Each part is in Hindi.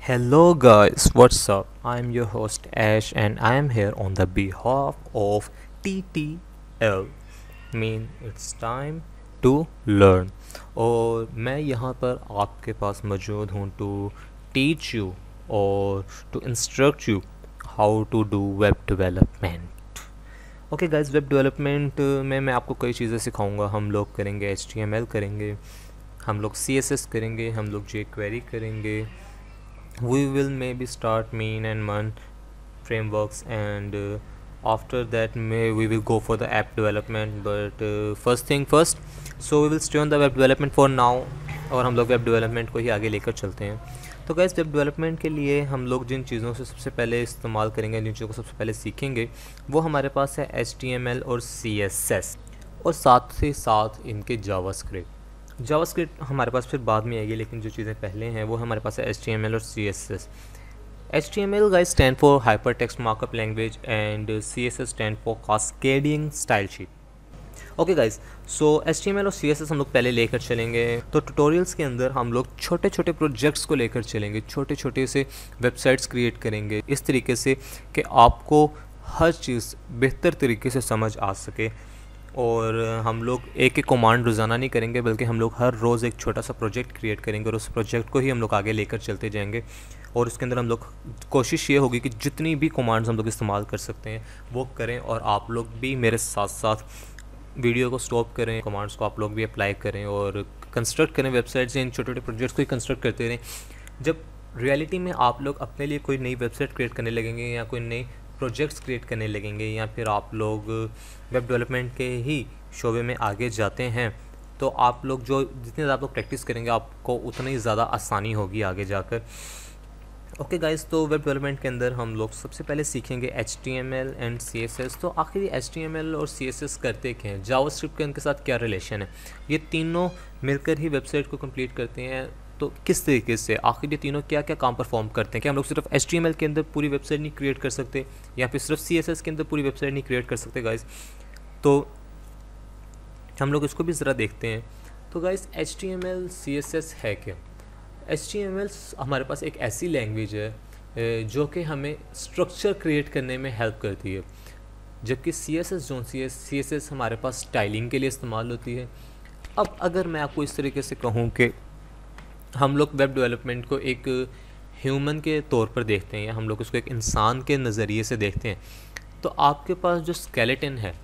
Hello guys, what's up? I'm your host Ash and I am here on the behalf of TTL. Mean it's time to learn. और मैं यहाँ पर आपके पास मौजूद हूँ to teach you और to instruct you how to do web development. Okay guys web development में मैं आपको कई चीज़ें सिखाऊंगा हम लोग करेंगे एच करेंगे हम लोग सी करेंगे हम लोग जे क्वेरी करेंगे we will may be start main and man frameworks and after that may we will go for the app development but first thing first so we will stay on the web development for now और हम लोग वेब डेवलपमेंट को ही आगे लेकर चलते हैं तो गैस वेब डेवलपमेंट के लिए हम लोग जिन चीज़ों से सबसे पहले इस्तेमाल करेंगे जिन चीज़ों को सबसे पहले सीखेंगे वो हमारे पास है एच और सी और साथ ही साथ इनके जावा जावास्क्रिप्ट हमारे पास फिर बाद में आएगी लेकिन जो चीज़ें पहले हैं वो हमारे पास है एच और C S S H T M L guys stand for hyper text markup language and C S S stand for cascading style sheet okay guys so S T M L और सी एस एस हम लोग पहले लेकर चलेंगे तो ट्यूटोरियल्स के अंदर हम लोग छोटे छोटे प्रोजेक्ट्स को लेकर चलेंगे छोटे छोटे से वेबसाइट्स क्रिएट करेंगे इस तरीके से कि आपको हर चीज़ बेहतर तरीके से समझ आ सके और हम लोग एक एक कमांड रोज़ाना नहीं करेंगे बल्कि हम लोग हर रोज़ एक छोटा सा प्रोजेक्ट क्रिएट करेंगे और उस प्रोजेक्ट को ही हम लोग आगे लेकर चलते जाएंगे और उसके अंदर हम लोग कोशिश ये होगी कि जितनी भी कमांड्स हम लोग इस्तेमाल कर सकते हैं वो करें और आप लोग भी मेरे साथ साथ वीडियो को स्टॉप करें कमांड्स को आप लोग भी अप्लाई करें और कंस्ट्रक्ट करें वेबसाइट्स इन छोटे छोटे प्रोजेक्ट्स को ही कंस्ट्रक्ट करते रहें जब रियलिटी में आप लोग अपने लिए कोई नई वेबसाइट क्रिएट करने लगेंगे या कोई नई प्रोजेक्ट्स क्रिएट करने लगेंगे या फिर आप लोग वेब डेवलपमेंट के ही शोबे में आगे जाते हैं तो आप लोग जो जितने ज़्यादा आप लोग प्रैक्टिस करेंगे आपको उतनी ही ज़्यादा आसानी होगी आगे जाकर ओके गाइस तो वेब डेवलपमेंट के अंदर हम लोग सबसे पहले सीखेंगे H T M L and C S S तो आखिर एच टी एम एल और सी एस एस करते क्या हैं जावा स्क्रिप्ट के उनके साथ क्या रिलेशन है ये तीनों मिलकर ही वेबसाइट को कंप्लीट करते हैं तो किस तरीके से आखिर ये तीनों क्या क्या काम परफॉर्म करते हैं क्या हम लोग सिर्फ एच के अंदर पूरी वेबसाइट नहीं क्रिएट कर सकते या फिर सिर्फ सी के अंदर पूरी वेबसाइट नहीं क्रिएट कर सकते गाइज तो हम लोग इसको भी ज़रा देखते हैं तो गाइज एच टी है क्या एच हमारे पास एक ऐसी लैंग्वेज है जो कि हमें स्ट्रक्चर क्रिएट करने में हेल्प करती है जबकि सी एस एस जोन C S C S S हमारे पास स्टाइलिंग के लिए इस्तेमाल होती है अब अगर मैं आपको इस तरीके से कहूँ कि हम लोग वेब डेवलपमेंट को एक ह्यूमन के तौर पर देखते हैं या हम लोग उसको एक इंसान के नज़रिए से देखते हैं तो आपके पास जो स्केलेटन है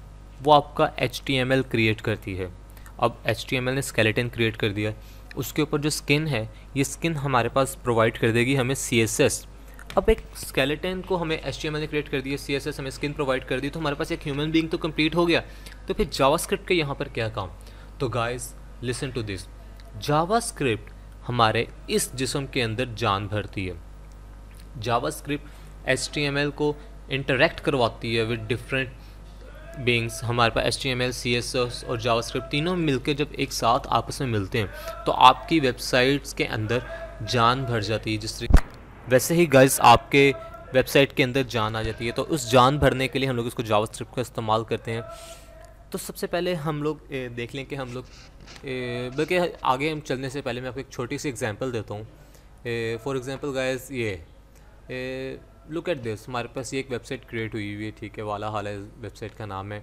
वो आपका एच क्रिएट करती है अब एच ने स्केलेटन क्रिएट कर दिया उसके ऊपर जो स्किन है ये स्किन हमारे पास प्रोवाइड कर देगी हमें सी अब एक स्केलेटन को हमें एच ने क्रिएट कर दिया सी हमें स्किन प्रोवाइड कर दी तो हमारे पास एक ह्यूमन बींग तो कंप्लीट हो गया तो फिर जावास्क्रिप्ट के यहाँ पर क्या काम तो guys listen to this JavaScript हमारे इस जिसम के अंदर जान भरती है जावास्क्रिप्ट एच को इंटरेक्ट करवाती है विद डिफरेंट बींग्स हमारे पास HTML, T M C S S और JavaScript तीनों मिलकर जब एक साथ आपस में मिलते हैं तो आपकी वेबसाइट्स के अंदर जान भर जाती है जिस तरीके वैसे ही गर्ल्स आपके वेबसाइट के अंदर जान आ जाती है तो उस जान भरने के लिए हम लोग इसको जावास्क्रिप्ट का इस्तेमाल करते हैं तो सबसे पहले हम लोग देख लें कि हम लोग बल्कि आगे हम चलने से पहले मैं आपको एक छोटी सी एग्ज़ाम्पल देता हूँ फॉर एग्ज़ाम्पल गाइस ये ए, लुक एट दिस हमारे पास ये एक वेबसाइट क्रिएट हुई हुई है ठीक है वाला हाल है वेबसाइट का नाम है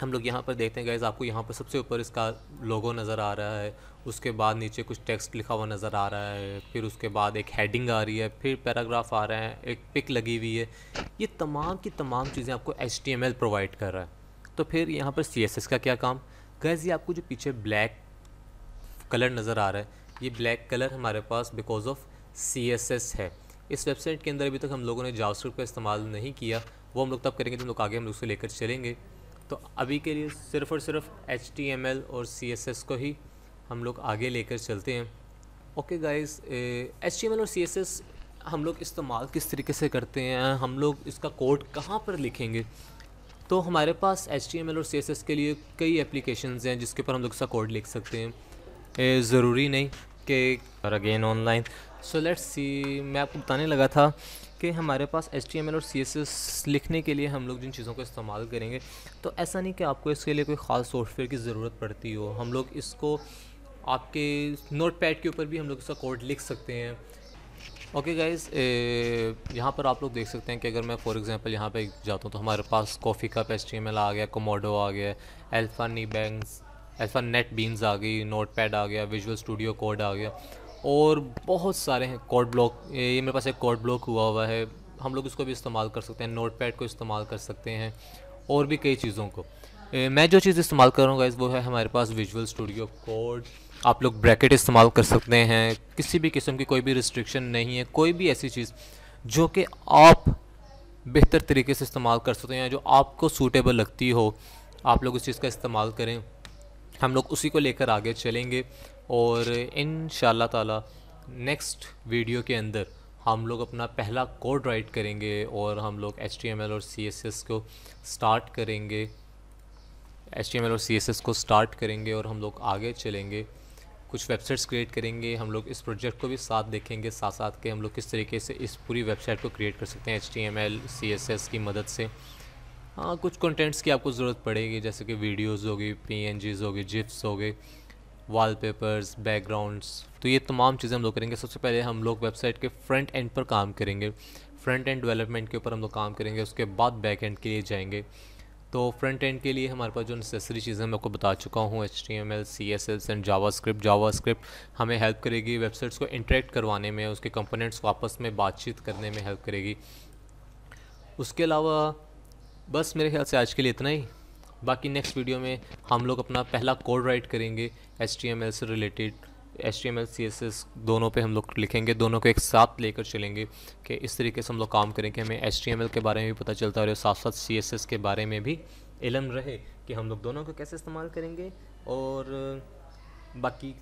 हम लोग यहाँ पर देखते हैं गैस आपको यहाँ पर सबसे ऊपर इसका लोगो नज़र आ रहा है उसके बाद नीचे कुछ टेक्स्ट लिखा हुआ नज़र आ रहा है फिर उसके बाद एक हेडिंग आ रही है फिर पैराग्राफ आ रहे हैं एक पिक लगी हुई है ये तमाम की तमाम चीज़ें आपको एच प्रोवाइड कर रहा है तो फिर यहाँ पर सी का क्या काम गैस ये आपको जो पीछे ब्लैक कलर नज़र आ रहा है ये ब्लैक कलर हमारे पास बिकॉज ऑफ सी है इस वेबसाइट के अंदर अभी तक हम लोगों ने जावास्क्रिप्ट का इस्तेमाल नहीं किया वो हम लोग तब करेंगे जब लोग आगे हम लोग से लेकर चलेंगे तो अभी के लिए सिर्फ और सिर्फ एच और सी को ही हम लोग आगे लेकर चलते हैं ओके गाइस एच और सी हम लोग इस्तेमाल किस तरीके से करते हैं हम लोग इसका कोड कहाँ पर लिखेंगे तो हमारे पास एच और सी के लिए कई एप्लीकेशन हैं जिसके ऊपर हम लोग इसका कोड लिख सकते हैं ज़रूरी नहीं कि again online so let's see मैं आपको बताने लगा था कि हमारे पास एच और सी लिखने के लिए हम लोग जिन चीज़ों का इस्तेमाल करेंगे तो ऐसा नहीं कि आपको इसके लिए कोई ख़ास सॉफ्टवेयर की ज़रूरत पड़ती हो हम लोग इसको आपके नोट पैड के ऊपर भी हम लोग इसका कोड लिख सकते हैं ओके गाइज यहाँ पर आप लोग देख सकते हैं कि अगर मैं फॉर एग्जांपल यहाँ पे जाता हूँ तो हमारे पास कॉफ़ी कप एच आ गया कोमोडो आ गया एल्फ़ा नी बैंक एल्फ़ा नेट बीन्स आ गई नोट पैड आ गया विजुअल स्टूडियो कोड आ गया और बहुत सारे हैं कोड ब्लॉक ये मेरे पास एक कोड ब्लॉक हुआ हुआ है हम लोग इसको भी इस्तेमाल कर सकते हैं नोट पैड को इस्तेमाल कर सकते हैं और भी कई चीज़ों को मैं जो चीज़ इस्तेमाल करूँगा वो है हमारे पास विजुअल स्टूडियो कोड आप लोग ब्रैकेट इस्तेमाल कर सकते हैं किसी भी किस्म की कोई भी रिस्ट्रिक्शन नहीं है कोई भी ऐसी चीज़ जो कि आप बेहतर तरीके से इस्तेमाल कर सकते हैं जो आपको सूटेबल लगती हो आप लोग उस चीज़ का इस्तेमाल करें हम लोग उसी को लेकर आगे चलेंगे और इन ताला नेक्स्ट वीडियो के अंदर हम लोग अपना पहला कोड राइट करेंगे और हम लोग एच और सी को स्टार्ट करेंगे एच और सी को स्टार्ट करेंगे और हम लोग आगे चलेंगे कुछ वेबसाइट्स क्रिएट करेंगे हम लोग इस प्रोजेक्ट को भी साथ देखेंगे साथ साथ के हम लोग किस तरीके से इस पूरी वेबसाइट को क्रिएट कर सकते हैं H T M L C S S की मदद से हाँ कुछ कंटेंट्स की आपको ज़रूरत पड़ेगी जैसे कि वीडियोज़ होगी पी एन जीज होगी जिप्स हो गए वॉलपेपर्स बैकग्राउंड्स तो ये तमाम चीज़ें हम लोग करेंगे सबसे पहले हम लोग वेबसाइट के फ्रंट एंड पर काम करेंगे फ्रंट एंड डेवलपमेंट के ऊपर हम लोग काम करेंगे उसके बाद बैक एंड के लिए जाएंगे तो फ्रंट एंड के लिए हमारे पास जो नेसेसरी चीज़ें मैं आपको बता चुका हूँ H T M L C S S and JavaScript JavaScript हमें हेल्प करेगी वेबसाइट्स को इंटरेक्ट करवाने में उसके कंपोनेंट्स को आपस में बातचीत करने में हेल्प करेगी उसके अलावा बस मेरे ख्याल से आज के लिए इतना ही बाकी नेक्स्ट वीडियो में हम लोग अपना पहला कोड राइट करेंगे एच से related H T M L C S S दोनों पे हम लोग लिखेंगे दोनों को एक साथ लेकर चलेंगे कि इस तरीके से हम लोग काम करेंगे हमें एच टी एम एल के बारे में भी पता चलता है और साथ साथ सी एस एस के बारे में भी इलम रहे कि हम लोग दोनों को कैसे इस्तेमाल करेंगे और बाकी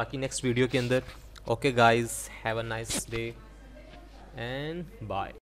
बाकी नेक्स्ट वीडियो के अंदर okay guys have a nice day and bye